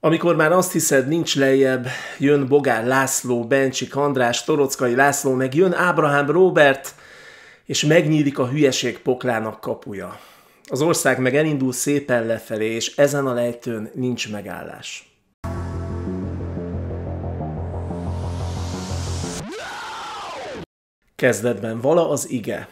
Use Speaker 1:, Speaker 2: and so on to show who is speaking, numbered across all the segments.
Speaker 1: Amikor már azt hiszed, nincs lejjebb, jön Bogár László, Bencsik András, Torockai László, meg jön Ábrahám Robert, és megnyílik a hülyeség poklának kapuja. Az ország meg elindul szépen lefelé, és ezen a lejtőn nincs megállás. Kezdetben vala az ige.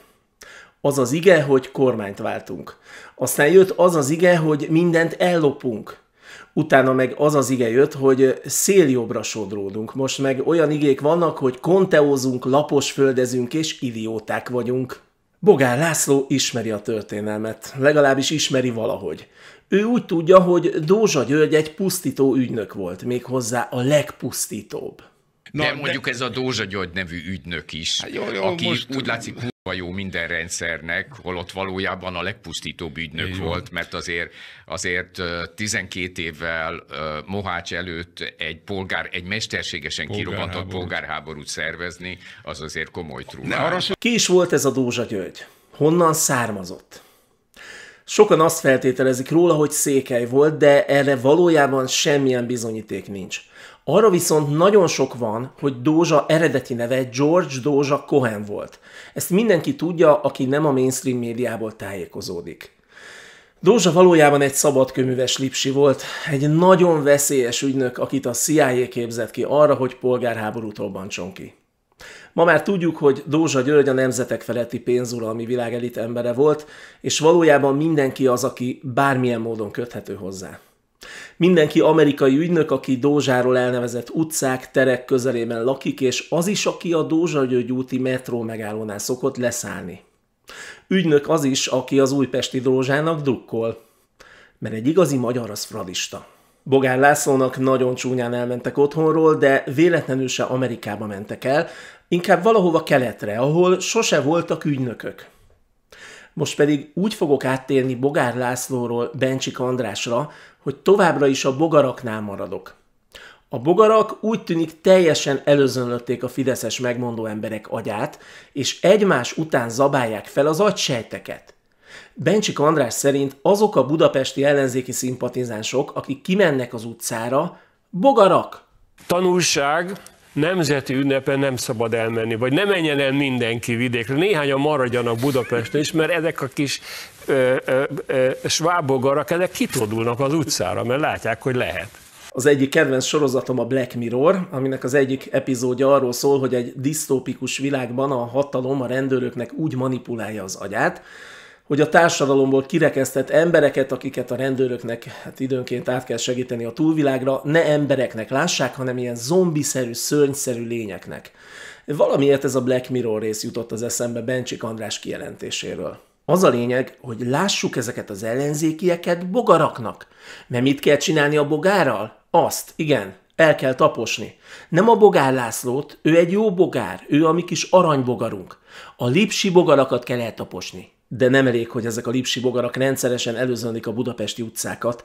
Speaker 1: Az az ige, hogy kormányt váltunk. Aztán jött az az ige, hogy mindent ellopunk. Utána meg az az ige jött, hogy széljobbra sodródunk. Most meg olyan igék vannak, hogy konteózunk, lapos földezünk és idióták vagyunk. Bogár László ismeri a történelmet, legalábbis ismeri valahogy. Ő úgy tudja, hogy Dózsa György egy pusztító ügynök volt, méghozzá a legpusztítóbb. Na, de mondjuk de... ez a Dózsa György nevű ügynök is, hát jó, jó, aki most... úgy látszik jó minden rendszernek, holott valójában a legpusztítóbb ügynök Így volt, mert azért, azért 12 évvel Mohács előtt egy polgár, egy mesterségesen kirobbantott polgárháborút szervezni, az azért komoly trúvány. Ki is volt ez a Dózsa György? Honnan származott? Sokan azt feltételezik róla, hogy székely volt, de erre valójában semmilyen bizonyíték nincs. Arra viszont nagyon sok van, hogy Dózsa eredeti neve George Dózsa Cohen volt. Ezt mindenki tudja, aki nem a mainstream médiából tájékozódik. Dózsa valójában egy szabadköműves lipsi volt, egy nagyon veszélyes ügynök, akit a CIA képzett ki arra, hogy polgárháborút robbantson ki. Ma már tudjuk, hogy Dózsa György a nemzetek feletti pénzuralmi világelit embere volt, és valójában mindenki az, aki bármilyen módon köthető hozzá mindenki amerikai ügynök, aki Dózsáról elnevezett utcák, terek közelében lakik, és az is, aki a dózsa úti metró megállónál szokott leszállni. Ügynök az is, aki az újpesti Dózsának drukkol. Mert egy igazi magyar az fradista. Bogár Lászlónak nagyon csúnyán elmentek otthonról, de véletlenül se Amerikába mentek el, inkább valahova keletre, ahol sose voltak ügynökök. Most pedig úgy fogok áttérni Bogár Lászlóról Bencsik Andrásra, hogy továbbra is a bogaraknál maradok. A bogarak úgy tűnik teljesen előzönlötték a fideszes megmondó emberek agyát, és egymás után zabálják fel az agysejteket. Bencsik András szerint azok a budapesti ellenzéki szimpatizánsok, akik kimennek az utcára, bogarak. Tanulság, nemzeti ünnepen nem szabad elmenni, vagy ne menjen el mindenki vidékre. Néhányan maradjanak Budapesten is, mert ezek a kis ö, ö, ö, svábogarak, ezek kitodulnak az utcára, mert látják, hogy lehet. Az egyik kedvenc sorozatom a Black Mirror, aminek az egyik epizódja arról szól, hogy egy disztópikus világban a hatalom a rendőröknek úgy manipulálja az agyát, hogy a társadalomból kirekesztett embereket, akiket a rendőröknek hát időnként át kell segíteni a túlvilágra, ne embereknek lássák, hanem ilyen zombiszerű, szörnyszerű lényeknek. Valamiért ez a Black Mirror rész jutott az eszembe Bencsik András kijelentéséről. Az a lényeg, hogy lássuk ezeket az ellenzékieket bogaraknak. mert mit kell csinálni a bogárral? Azt, igen, el kell taposni. Nem a Bogár Lászlót, ő egy jó bogár, ő a mi kis aranybogarunk. A lipsi bogarakat kell eltaposni de nem elég, hogy ezek a lipsi bogarak rendszeresen előzönlik a budapesti utcákat.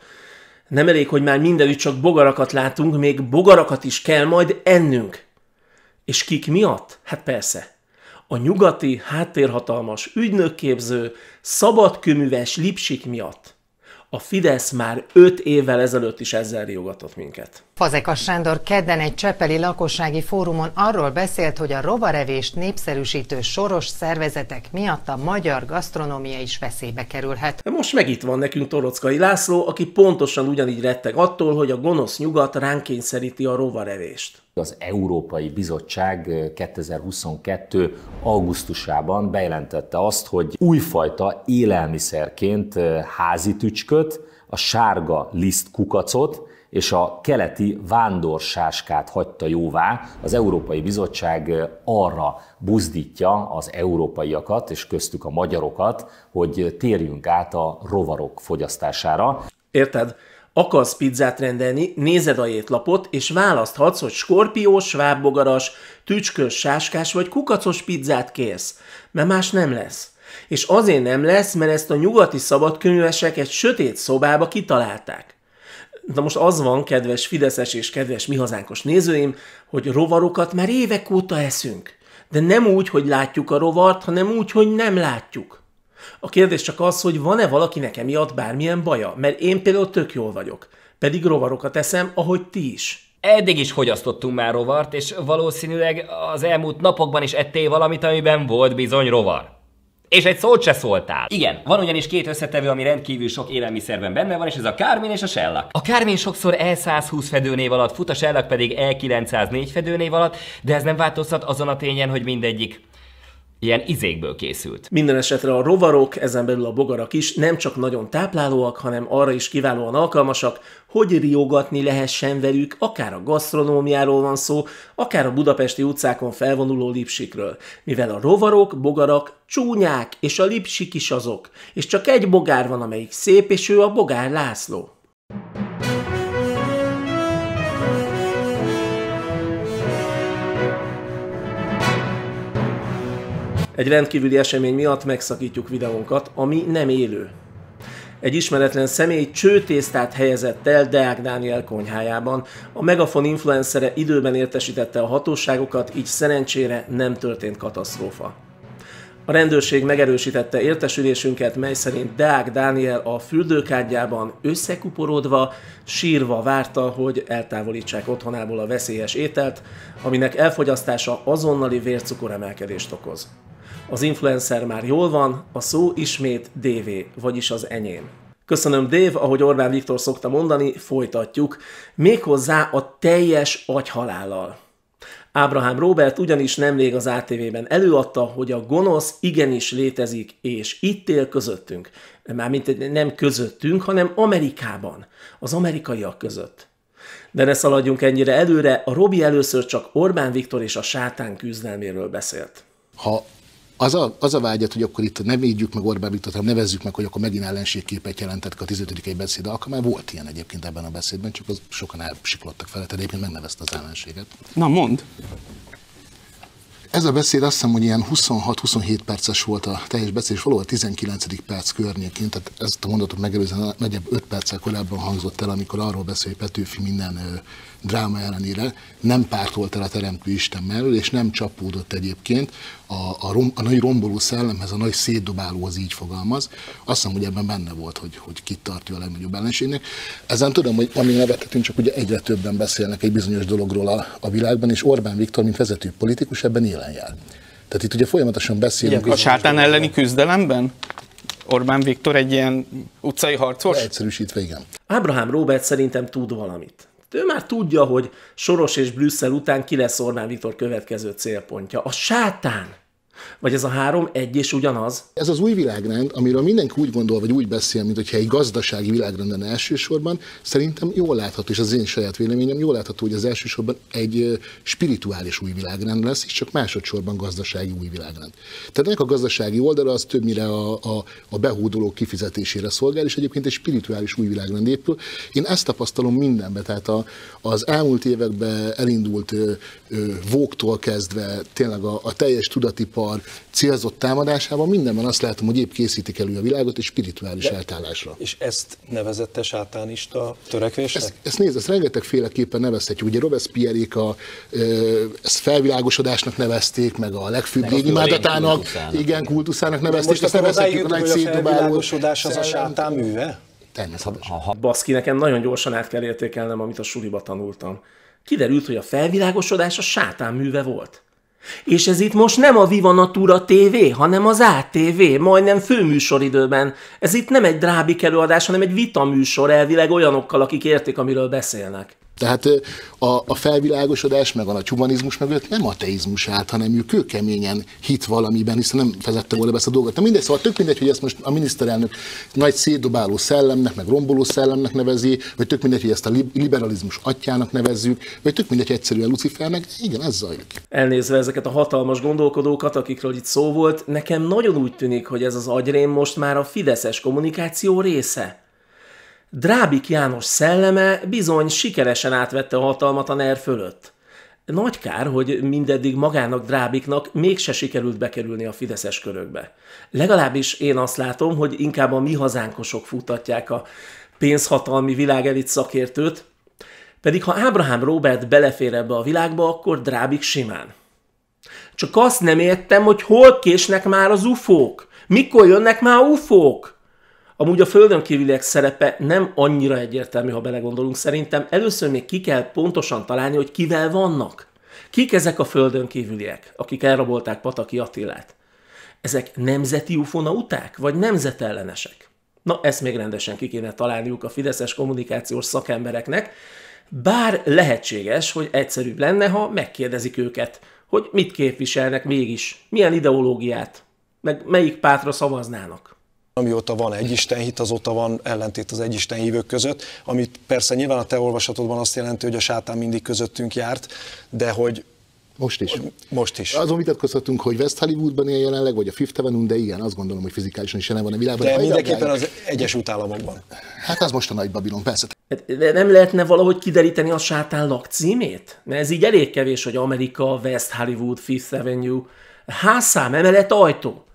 Speaker 1: Nem elég, hogy már mindenütt csak bogarakat látunk, még bogarakat is kell majd ennünk. És kik miatt? Hát persze. A nyugati, háttérhatalmas, ügynökképző, szabadkőműves lipsik miatt. A Fidesz már öt évvel ezelőtt is ezzel riogatott minket. Fazekas Sándor kedden egy csepeli lakossági fórumon arról beszélt, hogy a rovarevést népszerűsítő soros szervezetek miatt a magyar gasztronómia is veszélybe kerülhet. Most meg itt van nekünk Torockai László, aki pontosan ugyanígy retteg attól, hogy a gonosz nyugat ránk kényszeríti a rovarevést. Az Európai Bizottság 2022. augusztusában bejelentette azt, hogy újfajta élelmiszerként eh, házi tücsköt, a sárga liszt kukacot, és a keleti vándorsáskát hagyta jóvá. Az Európai Bizottság arra buzdítja az európaiakat, és köztük a magyarokat, hogy térjünk át a rovarok fogyasztására. Érted? Akarsz pizzát rendelni, nézed a étlapot, és választhatsz, hogy skorpiós, svábbogaras, tücskös, sáskás vagy kukacos pizzát kérsz, mert más nem lesz. És azért nem lesz, mert ezt a nyugati szabadkönyvesek egy sötét szobába kitalálták. Na most az van, kedves Fideszes és kedves mi hazánkos nézőim, hogy rovarokat már évek óta eszünk. De nem úgy, hogy látjuk a rovart, hanem úgy, hogy nem látjuk. A kérdés csak az, hogy van-e valakinek emiatt bármilyen baja, mert én például tök jól vagyok. Pedig rovarokat eszem, ahogy ti is. Eddig is fogyasztottunk már rovart, és valószínűleg az elmúlt napokban is ettél valamit, amiben volt bizony rovar és egy szót se szóltál. Igen, van ugyanis két összetevő, ami rendkívül sok élelmiszerben benne van, és ez a kármin és a sellak. A kármin sokszor E120 fedőnév alatt fut, a sellak pedig E904 fedőnév alatt, de ez nem változtat azon a tényen, hogy mindegyik ilyen izékből készült. Minden esetre a rovarok, ezen belül a bogarak is nem csak nagyon táplálóak, hanem arra is kiválóan alkalmasak, hogy riogatni lehessen velük, akár a gasztronómiáról van szó, akár a budapesti utcákon felvonuló lipsikről. Mivel a rovarok, bogarak csúnyák, és a lipsik is azok, és csak egy bogár van, amelyik szép, és ő a bogár László. egy rendkívüli esemény miatt megszakítjuk videónkat, ami nem élő. Egy ismeretlen személy csőtésztát helyezett el Deák Dániel konyhájában. A Megafon influencere időben értesítette a hatóságokat, így szerencsére nem történt katasztrófa. A rendőrség megerősítette értesülésünket, mely szerint Deák Dániel a fürdőkádjában összekuporodva, sírva várta, hogy eltávolítsák otthonából a veszélyes ételt, aminek elfogyasztása azonnali vércukoremelkedést okoz az influencer már jól van, a szó ismét DV, vagyis az enyém. Köszönöm, Dév, ahogy Orbán Viktor szokta mondani, folytatjuk, méghozzá a teljes agyhalállal. Ábrahám Robert ugyanis nemrég az ATV-ben előadta, hogy a gonosz igenis létezik, és itt él közöttünk. Mármint nem közöttünk, hanem Amerikában, az amerikaiak között. De ne szaladjunk ennyire előre, a Robi először csak Orbán Viktor és a sátán küzdelméről beszélt.
Speaker 2: Ha az a, az a vágyat, hogy akkor itt ne védjük meg Orbán Viktor, hanem nevezzük meg, hogy akkor megint ellenségképet jelentett a 15. beszéd alkalmán. Volt ilyen egyébként ebben a beszédben, csak az sokan elsiklottak fel, tehát egyébként megnevezte az ellenséget. Na mond. Ez a beszéd azt hiszem, hogy ilyen 26-27 perces volt a teljes beszéd, és valóban 19. perc környékén, tehát ezt a mondatot megelőzően nagyjából 5 perccel korábban hangzott el, amikor arról beszél, hogy Petőfi minden dráma ellenére nem pártolt el a teremtő Isten mellől, és nem csapódott egyébként a, a, rom, a nagy romboló szellemhez, a nagy szétdobálóhoz így fogalmaz. Azt hiszem, hogy ebben benne volt, hogy, hogy kit tartja a legnagyobb ellenségnek. Ezen tudom, hogy ami nevetetünk, csak ugye egyre többen beszélnek egy bizonyos dologról a, a világban, és Orbán Viktor, mint vezető politikus, ebben élen jár. Tehát itt ugye folyamatosan beszélünk. Igen a sátán elleni
Speaker 1: küzdelemben? Orbán Viktor egy ilyen
Speaker 2: utcai harcos? Egyszerűsítve igen.
Speaker 1: Ábrahám Robert szerintem tud valamit. Hát ő már tudja, hogy Soros és Brüsszel után ki lesz Orbán Viktor következő célpontja. A
Speaker 2: sátán! Vagy ez a három egy és ugyanaz? Ez az új világrend, amiről mindenki úgy gondol, vagy úgy beszél, mint hogyha egy gazdasági világrenden elsősorban, szerintem jól látható, és az én saját véleményem jól látható, hogy az elsősorban egy spirituális új világrend lesz, és csak másodszorban gazdasági új világrend. Tehát ennek a gazdasági oldala az többnyire a, a, a behódolók kifizetésére szolgál, és egyébként egy spirituális új világrend épül. Én ezt tapasztalom mindenbe, tehát a, az elmúlt években elindult vóktól kezdve tényleg a, a teljes tudatipar, ipar célzott támadásában mindenben azt látom, hogy épp készítik elő a világot egy spirituális De, eltállásra. És ezt nevezette sátánista törekvésnek? Ezt, ezt nézd, ezt féleképpen nevezhetjük. Ugye Robespierre-ék a, ezt felvilágosodásnak nevezték, meg a legfőbb légimádatának, igen, kultuszának nevezték. most ezt nevezhetjük a nagy felvilágosodás az a sátán
Speaker 1: műve? Természetesen. Ha, ha baszki, nekem nagyon gyorsan át kell értékelnem, amit a suliba tanultam. Kiderült, hogy a felvilágosodás a sátán műve volt. És ez itt most nem a Viva Natura TV, hanem az ATV, majdnem főműsoridőben. Ez itt nem egy drábik előadás, hanem egy vitaműsor elvileg olyanokkal, akik értik, amiről beszélnek.
Speaker 2: Tehát a, a felvilágosodás, meg a nagy humanizmus mögött nem ateizmus állt, hanem ő kőkeményen hit valamiben, hiszen nem vezette volna be ezt a dolgot. Na mindegy, szóval tök mindegy, hogy ezt most a miniszterelnök nagy szétdobáló szellemnek, meg romboló szellemnek nevezi, vagy tök mindegy, hogy ezt a liberalizmus atyának nevezzük, vagy tök mindegy, hogy egyszerűen Lucifernek, igen, ez zajlik.
Speaker 1: Elnézve ezeket a hatalmas gondolkodókat, akikről itt szó volt, nekem nagyon úgy tűnik, hogy ez az agyrém most már a fideszes kommunikáció része. Drábik János szelleme bizony sikeresen átvette a hatalmat a NER fölött. Nagy kár, hogy mindeddig magának Drábiknak mégse sikerült bekerülni a fideszes körökbe. Legalábbis én azt látom, hogy inkább a mi hazánkosok futatják a pénzhatalmi világelit szakértőt, pedig ha Ábrahám Robert belefér ebbe a világba, akkor Drábik simán. Csak azt nem értem, hogy hol késnek már az ufók. Mikor jönnek már ufók? Amúgy a földön kívüliek szerepe nem annyira egyértelmű, ha belegondolunk. Szerintem először még ki kell pontosan találni, hogy kivel vannak. Kik ezek a földön kívüliek, akik elrabolták Pataki Attilát? Ezek nemzeti ufonauták, vagy nemzetellenesek? Na, ezt még rendesen ki kéne találniuk a fideszes kommunikációs szakembereknek, bár lehetséges, hogy egyszerűbb lenne, ha megkérdezik őket, hogy mit képviselnek
Speaker 2: mégis,
Speaker 1: milyen ideológiát, meg melyik pátra szavaznának
Speaker 2: amióta van egy Isten hit, azóta van ellentét az egy Isten hívők között, amit persze nyilván a te olvasatodban azt jelenti, hogy a sátán mindig közöttünk járt, de hogy most is. Most is. Azon vitatkozhatunk, hogy West Hollywoodban él jelenleg, vagy a Fifth Avenue, de igen, azt gondolom, hogy fizikálisan is jelen van a világban. De mindenképpen az Egyesült Államokban. Hát az most a nagy Babilon, persze.
Speaker 1: Hát, de nem lehetne valahogy kideríteni a sátán lakcímét? Mert ez így elég kevés, hogy Amerika, West Hollywood, Fifth Avenue, házszám, emelet, ajtó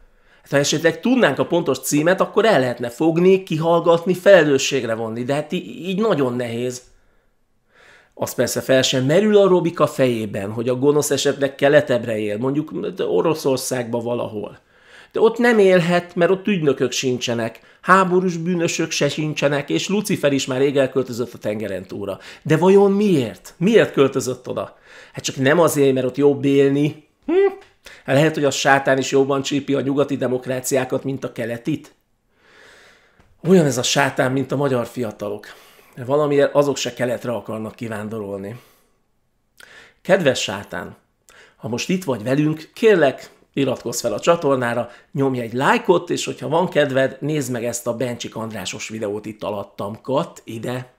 Speaker 1: ha esetleg tudnánk a pontos címet, akkor el lehetne fogni, kihallgatni, felelősségre vonni, de hát így nagyon nehéz. Az persze fel sem merül a Robika fejében, hogy a gonosz esetleg keletebbre él, mondjuk Oroszországba valahol. De ott nem élhet, mert ott ügynökök sincsenek, háborús bűnösök se sincsenek, és Lucifer is már rég elköltözött a tengeren túlra. De vajon miért? Miért költözött oda? Hát csak nem azért, mert ott jobb élni. Hm? Hát lehet, hogy a sátán is jobban csípi a nyugati demokráciákat, mint a keletit? Olyan ez a sátán, mint a magyar fiatalok. Valamiért azok se keletre akarnak kivándorolni. Kedves sátán, ha most itt vagy velünk, kérlek, iratkozz fel a csatornára, nyomj egy lájkot, és hogyha van kedved, nézd meg ezt
Speaker 2: a Bencsik Andrásos videót itt alattam, kat ide.